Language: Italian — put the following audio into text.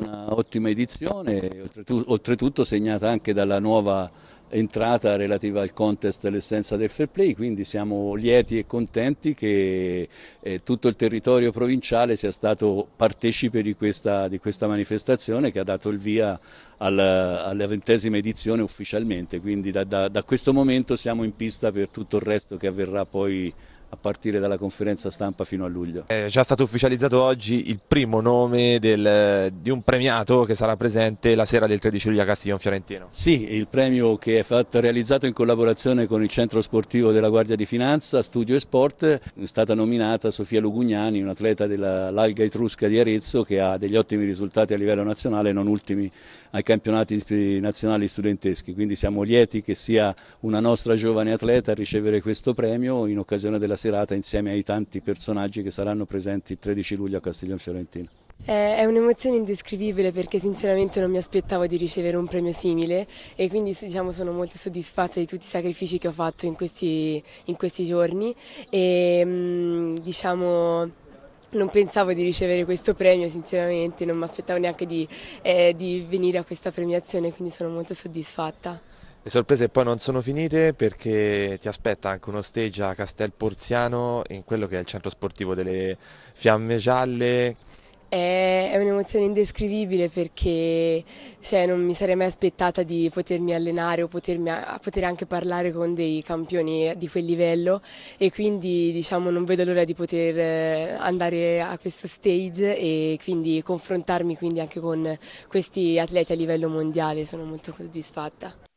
Un'ottima edizione, oltretutto segnata anche dalla nuova entrata relativa al contest l'essenza del fair play, quindi siamo lieti e contenti che eh, tutto il territorio provinciale sia stato partecipe di questa, di questa manifestazione che ha dato il via al, alla ventesima edizione ufficialmente, quindi da, da, da questo momento siamo in pista per tutto il resto che avverrà poi a partire dalla conferenza stampa fino a luglio. È già stato ufficializzato oggi il primo nome del, di un premiato che sarà presente la sera del 13 luglio a Castiglione Fiorentino. Sì, il premio che è fatto, realizzato in collaborazione con il centro sportivo della Guardia di Finanza, Studio e Sport, è stata nominata Sofia Lugugnani, un'atleta dell'Alga Etrusca di Arezzo che ha degli ottimi risultati a livello nazionale, non ultimi ai campionati nazionali studenteschi. Quindi siamo lieti che sia una nostra giovane atleta a ricevere questo premio in occasione della serata insieme ai tanti personaggi che saranno presenti il 13 luglio a Castiglione Fiorentino. È un'emozione indescrivibile perché sinceramente non mi aspettavo di ricevere un premio simile e quindi diciamo, sono molto soddisfatta di tutti i sacrifici che ho fatto in questi, in questi giorni e mm, diciamo, non pensavo di ricevere questo premio sinceramente, non mi aspettavo neanche di, eh, di venire a questa premiazione quindi sono molto soddisfatta. Le sorprese poi non sono finite perché ti aspetta anche uno stage a Castel Porziano in quello che è il centro sportivo delle Fiamme Gialle. È, un'emozione indescrivibile perché cioè, non mi sarei mai aspettata di potermi allenare o potermi, poter anche parlare con dei campioni di quel livello e quindi diciamo, non vedo l'ora di poter eh, andare a questo stage e quindi confrontarmi quindi anche con questi atleti a livello mondiale, sono molto soddisfatta.